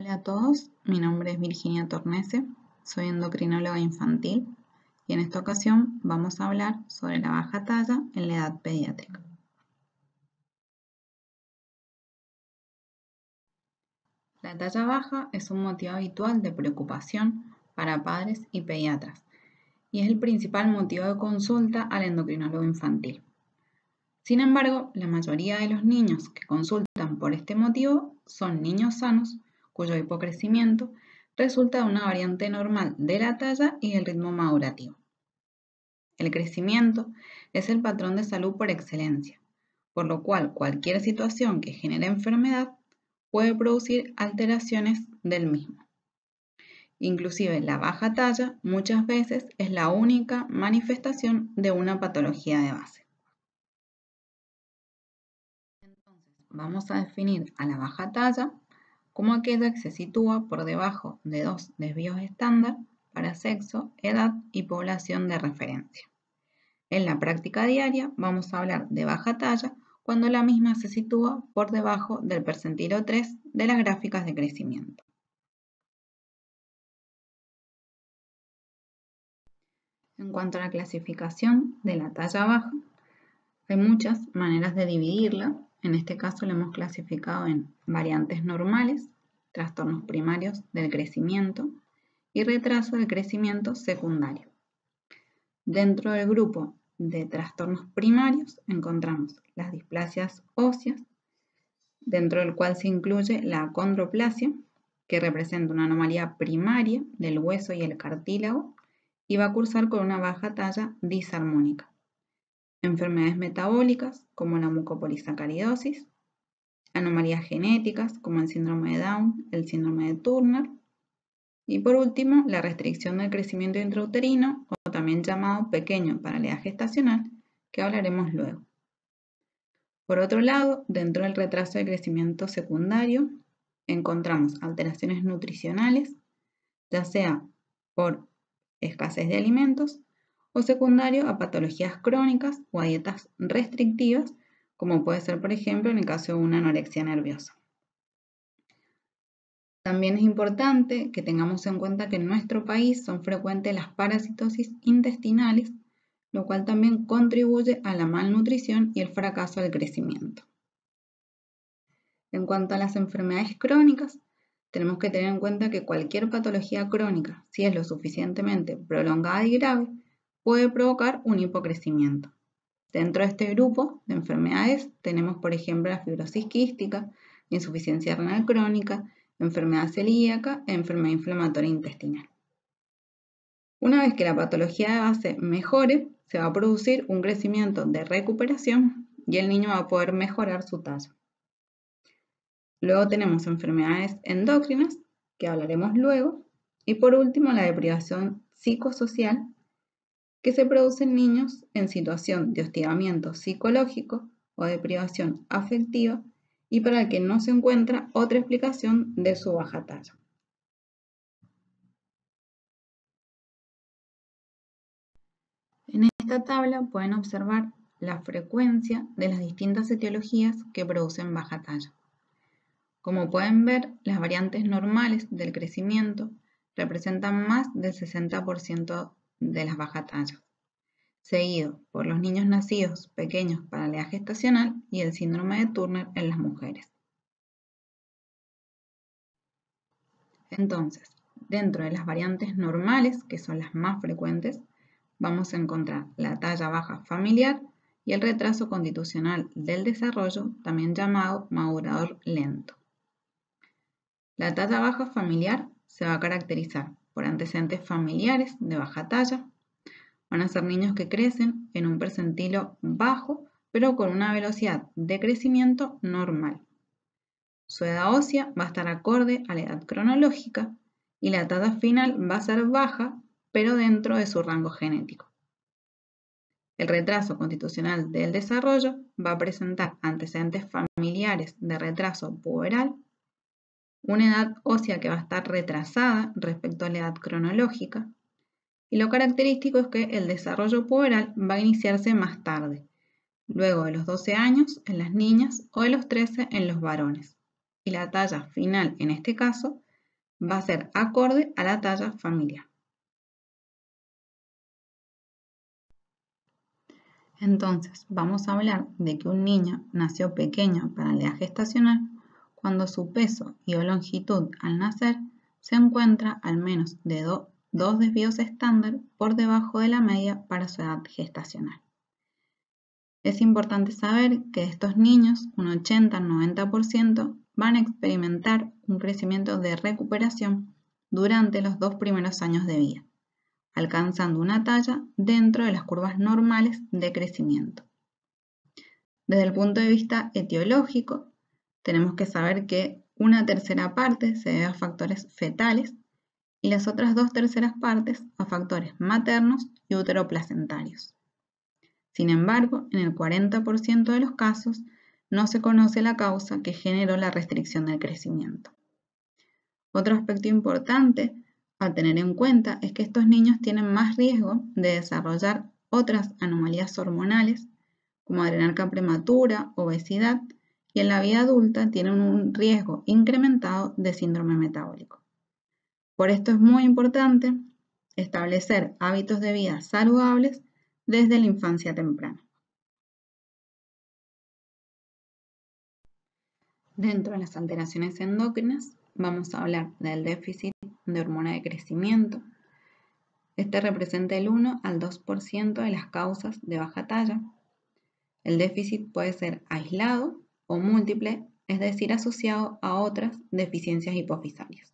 Hola a todos, mi nombre es Virginia Tornese, soy endocrinóloga infantil y en esta ocasión vamos a hablar sobre la baja talla en la edad pediátrica. La talla baja es un motivo habitual de preocupación para padres y pediatras y es el principal motivo de consulta al endocrinólogo infantil. Sin embargo, la mayoría de los niños que consultan por este motivo son niños sanos cuyo hipocrecimiento resulta de una variante normal de la talla y el ritmo madurativo. El crecimiento es el patrón de salud por excelencia, por lo cual cualquier situación que genere enfermedad puede producir alteraciones del mismo. Inclusive la baja talla muchas veces es la única manifestación de una patología de base. Entonces, vamos a definir a la baja talla como aquella que se sitúa por debajo de dos desvíos estándar para sexo, edad y población de referencia. En la práctica diaria vamos a hablar de baja talla cuando la misma se sitúa por debajo del percentilo 3 de las gráficas de crecimiento. En cuanto a la clasificación de la talla baja, hay muchas maneras de dividirla, en este caso lo hemos clasificado en variantes normales, trastornos primarios del crecimiento y retraso del crecimiento secundario. Dentro del grupo de trastornos primarios encontramos las displasias óseas, dentro del cual se incluye la condroplasia, que representa una anomalía primaria del hueso y el cartílago y va a cursar con una baja talla disarmónica enfermedades metabólicas como la mucopolisacaridosis, anomalías genéticas como el síndrome de Down, el síndrome de Turner y por último la restricción del crecimiento intrauterino o también llamado pequeño para gestacional que hablaremos luego. Por otro lado, dentro del retraso de crecimiento secundario encontramos alteraciones nutricionales, ya sea por escasez de alimentos o secundario a patologías crónicas o a dietas restrictivas, como puede ser, por ejemplo, en el caso de una anorexia nerviosa. También es importante que tengamos en cuenta que en nuestro país son frecuentes las parasitosis intestinales, lo cual también contribuye a la malnutrición y el fracaso del crecimiento. En cuanto a las enfermedades crónicas, tenemos que tener en cuenta que cualquier patología crónica, si es lo suficientemente prolongada y grave, puede provocar un hipocrecimiento. Dentro de este grupo de enfermedades tenemos, por ejemplo, la fibrosis quística, insuficiencia renal crónica, enfermedad celíaca e enfermedad inflamatoria intestinal. Una vez que la patología de base mejore, se va a producir un crecimiento de recuperación y el niño va a poder mejorar su talla. Luego tenemos enfermedades endócrinas, que hablaremos luego, y por último la deprivación psicosocial, que se producen niños en situación de hostigamiento psicológico o de privación afectiva y para el que no se encuentra otra explicación de su baja talla. En esta tabla pueden observar la frecuencia de las distintas etiologías que producen baja talla. Como pueden ver, las variantes normales del crecimiento representan más del 60% de las baja tallas, seguido por los niños nacidos pequeños para la edad gestacional y el síndrome de Turner en las mujeres. Entonces, dentro de las variantes normales, que son las más frecuentes, vamos a encontrar la talla baja familiar y el retraso constitucional del desarrollo, también llamado madurador lento. La talla baja familiar se va a caracterizar por antecedentes familiares de baja talla. Van a ser niños que crecen en un percentilo bajo, pero con una velocidad de crecimiento normal. Su edad ósea va a estar acorde a la edad cronológica y la tasa final va a ser baja, pero dentro de su rango genético. El retraso constitucional del desarrollo va a presentar antecedentes familiares de retraso puberal una edad ósea que va a estar retrasada respecto a la edad cronológica, y lo característico es que el desarrollo puberal va a iniciarse más tarde, luego de los 12 años en las niñas o de los 13 en los varones, y la talla final en este caso va a ser acorde a la talla familiar. Entonces, vamos a hablar de que un niño nació pequeño para la edad gestacional cuando su peso y o longitud al nacer se encuentra al menos de dos desvíos estándar por debajo de la media para su edad gestacional. Es importante saber que estos niños, un 80-90% van a experimentar un crecimiento de recuperación durante los dos primeros años de vida, alcanzando una talla dentro de las curvas normales de crecimiento. Desde el punto de vista etiológico, tenemos que saber que una tercera parte se debe a factores fetales y las otras dos terceras partes a factores maternos y uteroplacentarios. Sin embargo, en el 40% de los casos no se conoce la causa que generó la restricción del crecimiento. Otro aspecto importante a tener en cuenta es que estos niños tienen más riesgo de desarrollar otras anomalías hormonales como adrenarca prematura, obesidad y en la vida adulta tienen un riesgo incrementado de síndrome metabólico. Por esto es muy importante establecer hábitos de vida saludables desde la infancia temprana. Dentro de las alteraciones endócrinas vamos a hablar del déficit de hormona de crecimiento. Este representa el 1 al 2% de las causas de baja talla. El déficit puede ser aislado múltiple, es decir, asociado a otras deficiencias hipofisarias.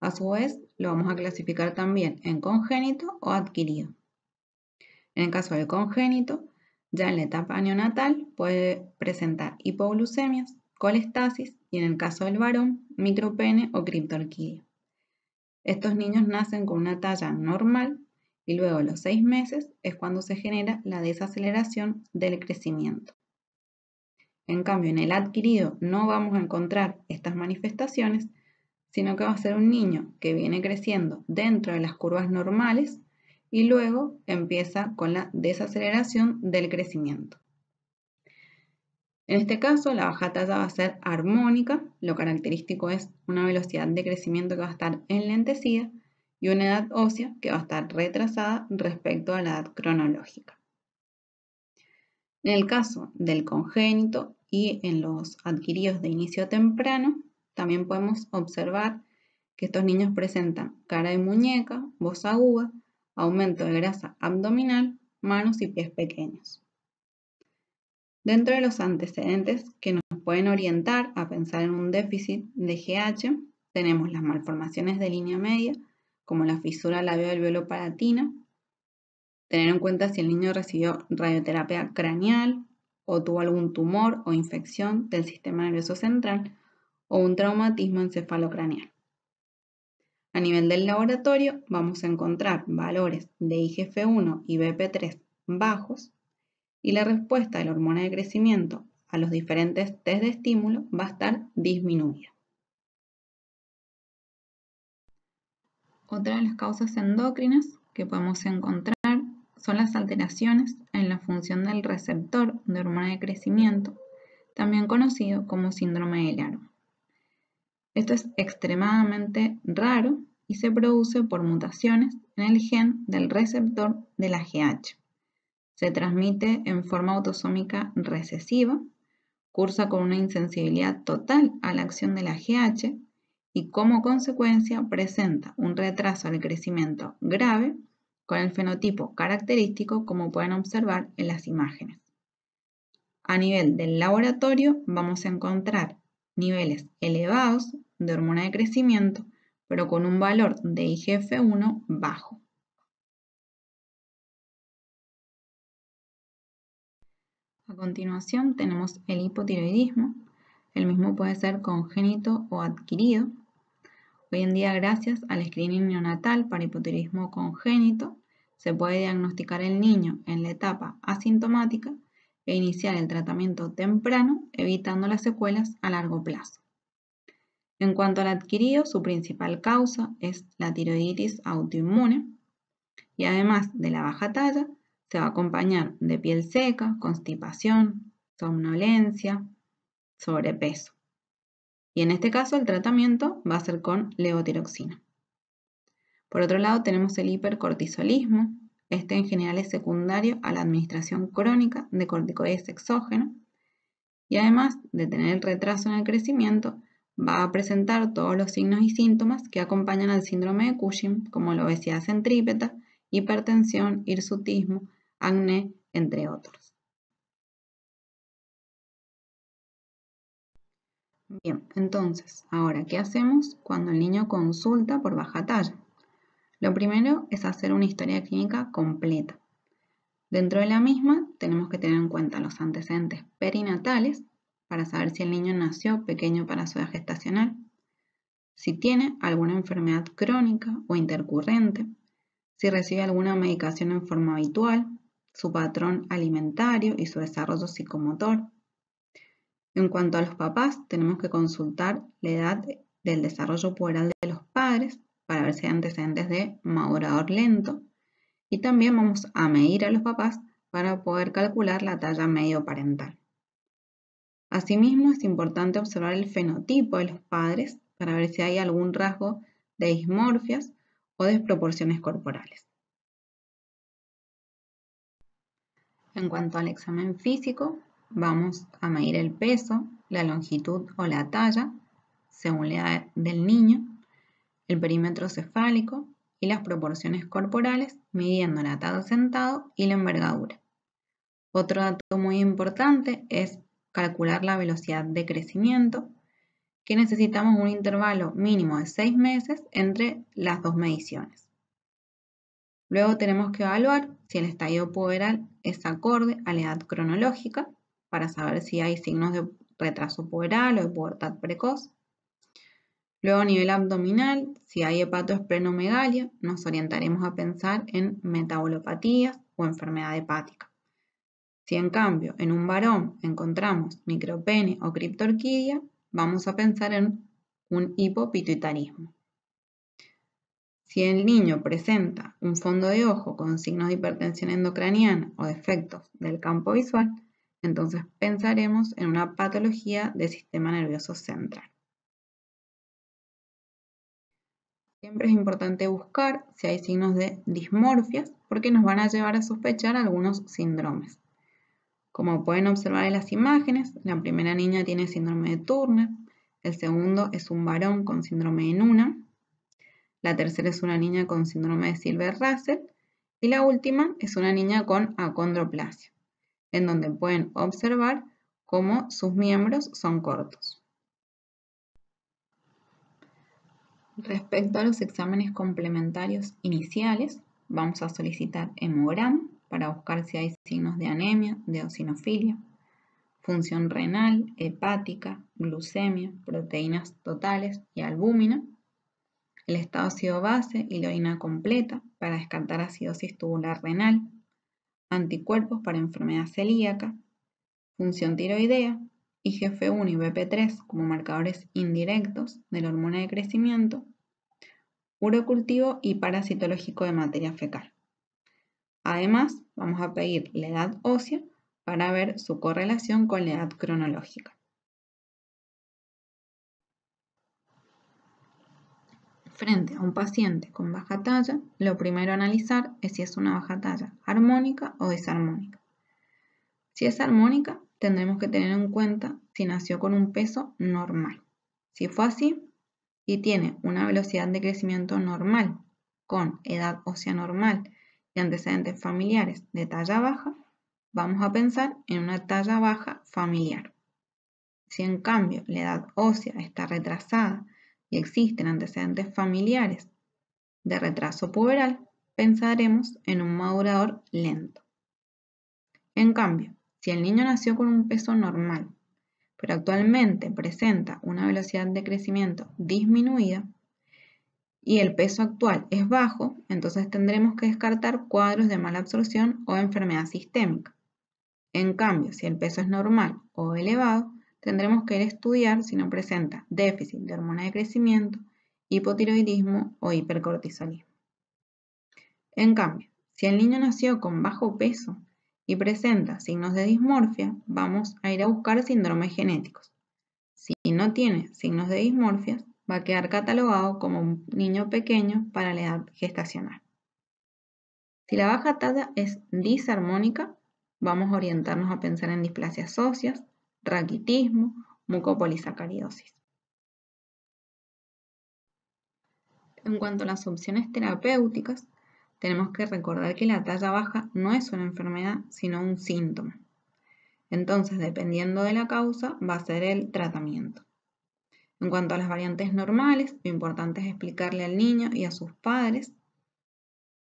A su vez, lo vamos a clasificar también en congénito o adquirido. En el caso del congénito, ya en la etapa neonatal puede presentar hipoglucemias, colestasis y en el caso del varón, micropene o criptorquidia. Estos niños nacen con una talla normal y luego a los seis meses es cuando se genera la desaceleración del crecimiento. En cambio, en el adquirido no vamos a encontrar estas manifestaciones, sino que va a ser un niño que viene creciendo dentro de las curvas normales y luego empieza con la desaceleración del crecimiento. En este caso, la baja talla va a ser armónica, lo característico es una velocidad de crecimiento que va a estar enlentecida y una edad ósea que va a estar retrasada respecto a la edad cronológica. En el caso del congénito, y en los adquiridos de inicio temprano, también podemos observar que estos niños presentan cara de muñeca, voz aguda, aumento de grasa abdominal, manos y pies pequeños. Dentro de los antecedentes que nos pueden orientar a pensar en un déficit de GH, tenemos las malformaciones de línea media, como la fisura labio palatina, tener en cuenta si el niño recibió radioterapia craneal, o tuvo algún tumor o infección del sistema nervioso central o un traumatismo encefalocraneal. A nivel del laboratorio vamos a encontrar valores de IGF-1 y BP3 bajos y la respuesta de la hormona de crecimiento a los diferentes test de estímulo va a estar disminuida. Otra de las causas endócrinas que podemos encontrar son las alteraciones en la función del receptor de hormona de crecimiento, también conocido como síndrome de LARO. Esto es extremadamente raro y se produce por mutaciones en el gen del receptor de la GH. Se transmite en forma autosómica recesiva, cursa con una insensibilidad total a la acción de la GH y como consecuencia presenta un retraso al crecimiento grave con el fenotipo característico como pueden observar en las imágenes. A nivel del laboratorio vamos a encontrar niveles elevados de hormona de crecimiento, pero con un valor de IGF-1 bajo. A continuación tenemos el hipotiroidismo. El mismo puede ser congénito o adquirido. Hoy en día, gracias al screening neonatal para hipotiroidismo congénito, se puede diagnosticar el niño en la etapa asintomática e iniciar el tratamiento temprano, evitando las secuelas a largo plazo. En cuanto al adquirido, su principal causa es la tiroiditis autoinmune y además de la baja talla, se va a acompañar de piel seca, constipación, somnolencia, sobrepeso. Y en este caso el tratamiento va a ser con leotiroxina. Por otro lado tenemos el hipercortisolismo. Este en general es secundario a la administración crónica de corticoides exógeno Y además de tener el retraso en el crecimiento, va a presentar todos los signos y síntomas que acompañan al síndrome de Cushing, como la obesidad centrípeta, hipertensión, hirsutismo, acné, entre otros. Bien, entonces, ahora, ¿qué hacemos cuando el niño consulta por baja talla? Lo primero es hacer una historia clínica completa. Dentro de la misma tenemos que tener en cuenta los antecedentes perinatales para saber si el niño nació pequeño para su edad gestacional, si tiene alguna enfermedad crónica o intercurrente, si recibe alguna medicación en forma habitual, su patrón alimentario y su desarrollo psicomotor, en cuanto a los papás, tenemos que consultar la edad del desarrollo pueral de los padres para ver si hay antecedentes de madurador lento. Y también vamos a medir a los papás para poder calcular la talla medio parental. Asimismo, es importante observar el fenotipo de los padres para ver si hay algún rasgo de dismorfias o desproporciones corporales. En cuanto al examen físico, vamos a medir el peso, la longitud o la talla, según la edad del niño, el perímetro cefálico y las proporciones corporales, midiendo el atado sentado y la envergadura. Otro dato muy importante es calcular la velocidad de crecimiento, que necesitamos un intervalo mínimo de 6 meses entre las dos mediciones. Luego tenemos que evaluar si el estallido puberal es acorde a la edad cronológica para saber si hay signos de retraso puberal o de pubertad precoz. Luego a nivel abdominal, si hay hepatosplenomegalia, nos orientaremos a pensar en metabolopatías o enfermedad hepática. Si en cambio en un varón encontramos micropene o criptorquidia, vamos a pensar en un hipopituitarismo. Si el niño presenta un fondo de ojo con signos de hipertensión endocraniana o defectos del campo visual, entonces pensaremos en una patología del sistema nervioso central. Siempre es importante buscar si hay signos de dismorfias porque nos van a llevar a sospechar algunos síndromes. Como pueden observar en las imágenes, la primera niña tiene síndrome de Turner, el segundo es un varón con síndrome de Nuna, la tercera es una niña con síndrome de Silver-Russell y la última es una niña con acondroplasia en donde pueden observar cómo sus miembros son cortos. Respecto a los exámenes complementarios iniciales, vamos a solicitar hemograma para buscar si hay signos de anemia, de eosinofilia, función renal, hepática, glucemia, proteínas totales y albúmina, el estado ácido base y la completa para descartar acidosis tubular renal, anticuerpos para enfermedad celíaca, función tiroidea, IGF-1 y BP3 como marcadores indirectos de la hormona de crecimiento, urocultivo y parasitológico de materia fecal. Además, vamos a pedir la edad ósea para ver su correlación con la edad cronológica. Frente a un paciente con baja talla, lo primero a analizar es si es una baja talla armónica o desarmónica. Si es armónica, tendremos que tener en cuenta si nació con un peso normal. Si fue así y tiene una velocidad de crecimiento normal, con edad ósea normal y antecedentes familiares de talla baja, vamos a pensar en una talla baja familiar. Si en cambio la edad ósea está retrasada y existen antecedentes familiares de retraso puberal, pensaremos en un madurador lento. En cambio, si el niño nació con un peso normal, pero actualmente presenta una velocidad de crecimiento disminuida y el peso actual es bajo, entonces tendremos que descartar cuadros de mala absorción o enfermedad sistémica. En cambio, si el peso es normal o elevado, tendremos que ir a estudiar si no presenta déficit de hormona de crecimiento, hipotiroidismo o hipercortisolismo. En cambio, si el niño nació con bajo peso y presenta signos de dismorfia, vamos a ir a buscar síndromes genéticos. Si no tiene signos de dismorfia, va a quedar catalogado como un niño pequeño para la edad gestacional. Si la baja talla es disarmónica, vamos a orientarnos a pensar en displasias óseas, raquitismo, mucopolisacaridosis. En cuanto a las opciones terapéuticas, tenemos que recordar que la talla baja no es una enfermedad, sino un síntoma. Entonces, dependiendo de la causa, va a ser el tratamiento. En cuanto a las variantes normales, lo importante es explicarle al niño y a sus padres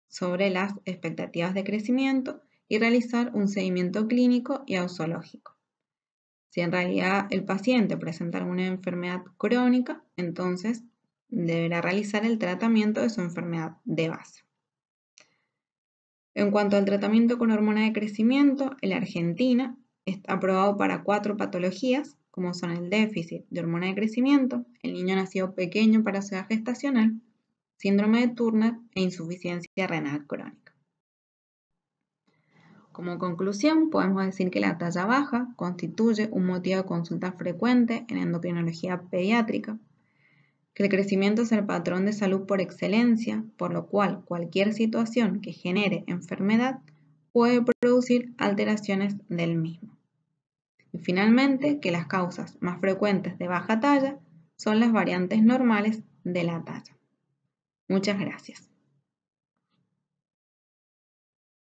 sobre las expectativas de crecimiento y realizar un seguimiento clínico y ausológico. Si en realidad el paciente presenta alguna enfermedad crónica, entonces deberá realizar el tratamiento de su enfermedad de base. En cuanto al tratamiento con hormona de crecimiento, en la Argentina está aprobado para cuatro patologías, como son el déficit de hormona de crecimiento, el niño nacido pequeño para su edad gestacional, síndrome de Turner e insuficiencia renal crónica. Como conclusión, podemos decir que la talla baja constituye un motivo de consulta frecuente en endocrinología pediátrica, que el crecimiento es el patrón de salud por excelencia, por lo cual cualquier situación que genere enfermedad puede producir alteraciones del mismo. Y finalmente, que las causas más frecuentes de baja talla son las variantes normales de la talla. Muchas gracias.